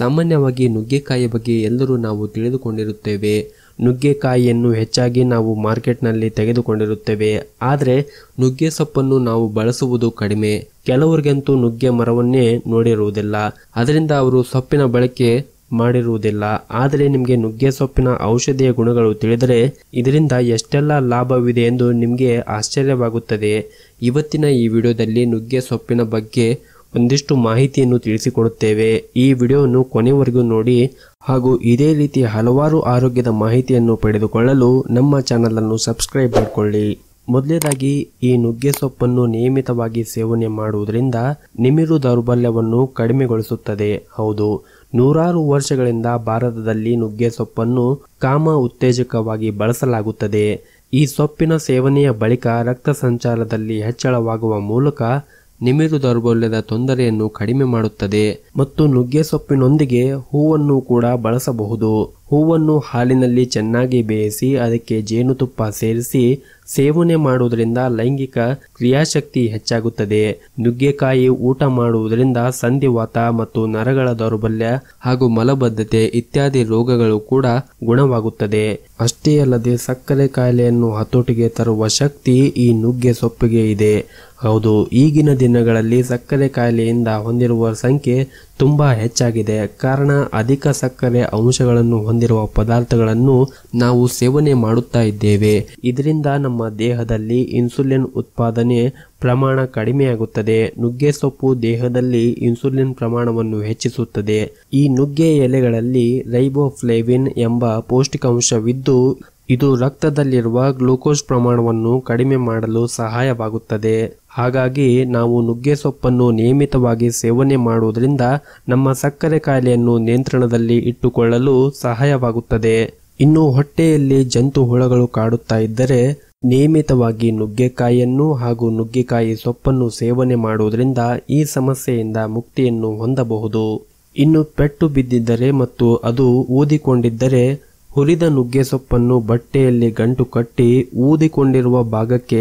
ಸಾಮಾನ್ಯವಾಗಿ ನುಗ್ಗೆಕಾಯಿಯ ಬಗ್ಗೆ ಎಲ್ಲರೂ ನಾವು ತಿಳಿದುಕೊಂಡಿರುತ್ತೇವೆ ನುಗ್ಗೆಕಾಯಿಯನ್ನು ಹೆಚ್ಚಾಗಿ ನಾವು ಮಾರ್ಕೆಟ್ನಲ್ಲಿ ತೆಗೆದುಕೊಂಡಿರುತ್ತೇವೆ ಆದರೆ ನುಗ್ಗೆ ಸೊಪ್ಪನ್ನು ನಾವು ಬಳಸುವುದು ಕಡಿಮೆ ಕೆಲವರಿಗಂತೂ ನುಗ್ಗೆ ಮರವನ್ನೇ ನೋಡಿರುವುದಿಲ್ಲ ಅದರಿಂದ ಅವರು ಸೊಪ್ಪಿನ ಬಳಕೆ ಮಾಡಿರುವುದಿಲ್ಲ ಆದರೆ ನಿಮಗೆ ನುಗ್ಗೆ ಸೊಪ್ಪಿನ ಔಷಧೀಯ ಗುಣಗಳು ತಿಳಿದರೆ ಇದರಿಂದ ಎಷ್ಟೆಲ್ಲ ಲಾಭವಿದೆ ಎಂದು ನಿಮಗೆ ಆಶ್ಚರ್ಯವಾಗುತ್ತದೆ ಇವತ್ತಿನ ಈ ವಿಡಿಯೋದಲ್ಲಿ ನುಗ್ಗೆ ಸೊಪ್ಪಿನ ಬಗ್ಗೆ ಒಂದಿಷ್ಟು ಮಾಹಿತಿಯನ್ನು ತಿಳಿಸಿಕೊಡುತ್ತೇವೆ ಈ ವಿಡಿಯೋವನ್ನು ಕೊನೆವರೆಗೂ ನೋಡಿ ಹಾಗೂ ಇದೇ ರೀತಿ ಹಲವಾರು ಆರೋಗ್ಯದ ಮಾಹಿತಿಯನ್ನು ಪಡೆದುಕೊಳ್ಳಲು ನಮ್ಮ ಚಾನಲನ್ನು ಸಬ್ಸ್ಕ್ರೈಬ್ ಮಾಡಿಕೊಳ್ಳಿ ಮೊದಲನೇದಾಗಿ ಈ ನುಗ್ಗೆ ಸೊಪ್ಪನ್ನು ನಿಯಮಿತವಾಗಿ ಸೇವನೆ ಮಾಡುವುದರಿಂದ ನಿಮಿರು ದೌರ್ಬಲ್ಯವನ್ನು ಕಡಿಮೆಗೊಳಿಸುತ್ತದೆ ಹೌದು ನೂರಾರು ವರ್ಷಗಳಿಂದ ಭಾರತದಲ್ಲಿ ನುಗ್ಗೆ ಸೊಪ್ಪನ್ನು ಕಾಮ ಉತ್ತೇಜಕವಾಗಿ ಬಳಸಲಾಗುತ್ತದೆ ಈ ಸೊಪ್ಪಿನ ಸೇವನೆಯ ಬಳಿಕ ರಕ್ತ ಸಂಚಾರದಲ್ಲಿ ಹೆಚ್ಚಳವಾಗುವ ಮೂಲಕ ನಿಮಿರು ದೌರ್ಬಲ್ಯದ ತೊಂದರೆಯನ್ನು ಕಡಿಮೆ ಮಾಡುತ್ತದೆ ಮತ್ತು ನುಗ್ಗೆ ಸೊಪ್ಪಿನೊಂದಿಗೆ ಹೂವನ್ನು ಕೂಡ ಬಳಸಬಹುದು ಹೂವನ್ನು ಹಾಲಿನಲ್ಲಿ ಚೆನ್ನಾಗಿ ಬೇಯಿಸಿ ಅದಕ್ಕೆ ಜೇನುತುಪ್ಪ ಸೇರಿಸಿ ಸೇವನೆ ಮಾಡುವುದರಿಂದ ಲೈಂಗಿಕ ಕ್ರಿಯಾಶಕ್ತಿ ಹೆಚ್ಚಾಗುತ್ತದೆ ನುಗ್ಗೆಕಾಯಿ ಊಟ ಮಾಡುವುದರಿಂದ ಸಂಧಿವಾತ ಮತ್ತು ನರಗಳ ದೌರ್ಬಲ್ಯ ಹಾಗೂ ಮಲಬದ್ಧತೆ ಇತ್ಯಾದಿ ರೋಗಗಳು ಕೂಡ ಗುಣವಾಗುತ್ತದೆ ಅಷ್ಟೇ ಅಲ್ಲದೆ ಸಕ್ಕರೆ ಕಾಯಿಲೆಯನ್ನು ಹತೋಟಿಗೆ ತರುವ ಶಕ್ತಿ ಈ ನುಗ್ಗೆ ಸೊಪ್ಪಿಗೆ ಇದೆ ಹೌದು ಈಗಿನ ದಿನಗಳಲ್ಲಿ ಸಕ್ಕರೆ ಕಾಯಿಲೆಯಿಂದ ಹೊಂದಿರುವ ಸಂಖ್ಯೆ ತುಂಬಾ ಹೆಚ್ಚಾಗಿದೆ ಕಾರಣ ಅಧಿಕ ಸಕ್ಕರೆ ಅಂಶಗಳನ್ನು ಹೊಂದಿ ಹೊಂದಿರುವ ಪದಾರ್ಥಗಳನ್ನು ನಾವು ಸೇವನೆ ಮಾಡುತ್ತಾ ಇದ್ದೇವೆ ಇದರಿಂದ ನಮ್ಮ ದೇಹದಲ್ಲಿ ಇನ್ಸುಲಿನ್ ಉತ್ಪಾದನೆ ಪ್ರಮಾಣ ಕಡಿಮೆಯಾಗುತ್ತದೆ ನುಗ್ಗೆ ಸೊಪ್ಪು ದೇಹದಲ್ಲಿ ಇನ್ಸುಲಿನ್ ಪ್ರಮಾಣವನ್ನು ಹೆಚ್ಚಿಸುತ್ತದೆ ಈ ನುಗ್ಗೆ ಎಲೆಗಳಲ್ಲಿ ರೈಬೋಫ್ಲೇವಿನ್ ಎಂಬ ಪೌಷ್ಟಿಕಾಂಶವಿದ್ದು ಇದು ರಕ್ತದಲ್ಲಿರುವ ಗ್ಲೂಕೋಸ್ ಪ್ರಮಾಣವನ್ನು ಕಡಿಮೆ ಮಾಡಲು ಸಹಾಯವಾಗುತ್ತದೆ ಹಾಗಾಗಿ ನಾವು ನುಗ್ಗೆ ಸೊಪ್ಪನ್ನು ನಿಯಮಿತವಾಗಿ ಸೇವನೆ ಮಾಡುವುದರಿಂದ ನಮ್ಮ ಸಕ್ಕರೆ ಕಾಯಿಲೆಯನ್ನು ನಿಯಂತ್ರಣದಲ್ಲಿ ಇಟ್ಟುಕೊಳ್ಳಲು ಸಹಾಯವಾಗುತ್ತದೆ ಇನ್ನು ಹೊಟ್ಟೆಯಲ್ಲಿ ಜಂತು ಹುಳಗಳು ಕಾಡುತ್ತಾ ಇದ್ದರೆ ನಿಯಮಿತವಾಗಿ ನುಗ್ಗೆಕಾಯಿಯನ್ನು ಹಾಗೂ ನುಗ್ಗೆಕಾಯಿ ಸೊಪ್ಪನ್ನು ಸೇವನೆ ಮಾಡುವುದರಿಂದ ಈ ಸಮಸ್ಯೆಯಿಂದ ಮುಕ್ತಿಯನ್ನು ಹೊಂದಬಹುದು ಇನ್ನು ಪೆಟ್ಟು ಬಿದ್ದಿದ್ದರೆ ಮತ್ತು ಅದು ಊದಿಕೊಂಡಿದ್ದರೆ ಹುರಿದ ನುಗ್ಗೆಸೊಪ್ಪನ್ನು ಬಟ್ಟೆಯಲ್ಲಿ ಗಂಟು ಕಟ್ಟಿ ಊದಿಕೊಂಡಿರುವ ಭಾಗಕ್ಕೆ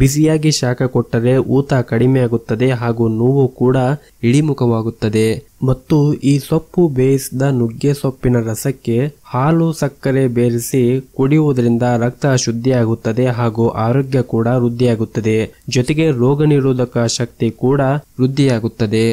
ಬಿಸಿಯಾಗಿ ಶಾಖ ಕೊಟ್ಟರೆ ಊತ ಕಡಿಮೆಯಾಗುತ್ತದೆ ಹಾಗೂ ನೋವು ಕೂಡ ಇಳಿಮುಖವಾಗುತ್ತದೆ ಮತ್ತು ಈ ಸೊಪ್ಪು ಬೇಯಿಸಿದ ನುಗ್ಗೆ ಸೊಪ್ಪಿನ ರಸಕ್ಕೆ ಹಾಲು ಸಕ್ಕರೆ ಬೇರಿಸಿ ಕುಡಿಯುವುದರಿಂದ ರಕ್ತ ಶುದ್ಧಿಯಾಗುತ್ತದೆ ಹಾಗೂ ಆರೋಗ್ಯ ಕೂಡ ವೃದ್ಧಿಯಾಗುತ್ತದೆ ಜೊತೆಗೆ ರೋಗ ನಿರೋಧಕ ಶಕ್ತಿ ಕೂಡ ವೃದ್ಧಿಯಾಗುತ್ತದೆ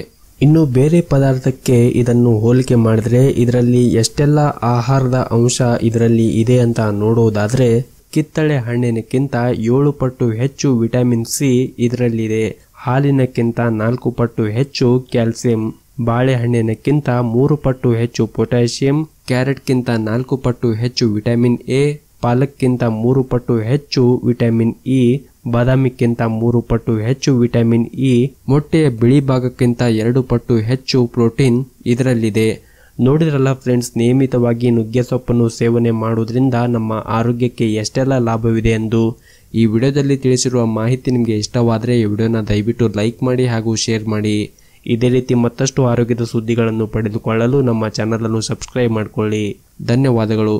ಇನ್ನು ಬೇರೆ ಪದಾರ್ಥಕ್ಕೆ ಇದನ್ನು ಹೋಲಿಕೆ ಮಾಡಿದ್ರೆ ಇದರಲ್ಲಿ ಎಷ್ಟೆಲ್ಲ ಆಹಾರದ ಅಂಶ ಇದರಲ್ಲಿ ಇದೆ ಅಂತ ನೋಡೋದಾದ್ರೆ ಕಿತ್ತಳೆ ಹಣ್ಣಿನಕ್ಕಿಂತ ಏಳು ಪಟ್ಟು ಹೆಚ್ಚು ವಿಟಮಿನ್ ಸಿ ಇದರಲ್ಲಿದೆ ಹಾಲಿನಕ್ಕಿಂತ ನಾಲ್ಕು ಪಟ್ಟು ಹೆಚ್ಚು ಕ್ಯಾಲ್ಸಿಯಂ ಬಾಳೆಹಣ್ಣಿನಕ್ಕಿಂತ ಮೂರು ಪಟ್ಟು ಹೆಚ್ಚು ಪೊಟ್ಯಾಷಿಯಂ ಕ್ಯಾರೆಟ್ಗಿಂತ ನಾಲ್ಕು ಪಟ್ಟು ಹೆಚ್ಚು ವಿಟಮಿನ್ ಎ ಪಾಲಕ್ಕಿಂತ ಮೂರು ಪಟ್ಟು ಹೆಚ್ಚು ವಿಟಮಿನ್ ಇ ಬಾದಾಮಿಕ್ಕಿಂತ ಮೂರು ಪಟ್ಟು ಹೆಚ್ಚು ವಿಟಮಿನ್ ಇ ಮೊಟ್ಟೆಯ ಬಿಳಿ ಭಾಗಕ್ಕಿಂತ ಎರಡು ಪಟ್ಟು ಹೆಚ್ಚು ಪ್ರೋಟೀನ್ ಇದರಲ್ಲಿದೆ ನೋಡಿದ್ರಲ್ಲ ಫ್ರೆಂಡ್ಸ್ ನಿಯಮಿತವಾಗಿ ನುಗ್ಗೆ ಸೊಪ್ಪನ್ನು ಸೇವನೆ ಮಾಡುವುದರಿಂದ ನಮ್ಮ ಆರೋಗ್ಯಕ್ಕೆ ಎಷ್ಟೆಲ್ಲ ಲಾಭವಿದೆ ಎಂದು ಈ ವಿಡಿಯೋದಲ್ಲಿ ತಿಳಿಸಿರುವ ಮಾಹಿತಿ ನಿಮಗೆ ಇಷ್ಟವಾದರೆ ಈ ವಿಡಿಯೋನ ದಯವಿಟ್ಟು ಲೈಕ್ ಮಾಡಿ ಹಾಗೂ ಶೇರ್ ಮಾಡಿ ಇದೇ ರೀತಿ ಮತ್ತಷ್ಟು ಆರೋಗ್ಯದ ಸುದ್ದಿಗಳನ್ನು ಪಡೆದುಕೊಳ್ಳಲು ನಮ್ಮ ಚಾನಲನ್ನು ಸಬ್ಸ್ಕ್ರೈಬ್ ಮಾಡಿಕೊಳ್ಳಿ ಧನ್ಯವಾದಗಳು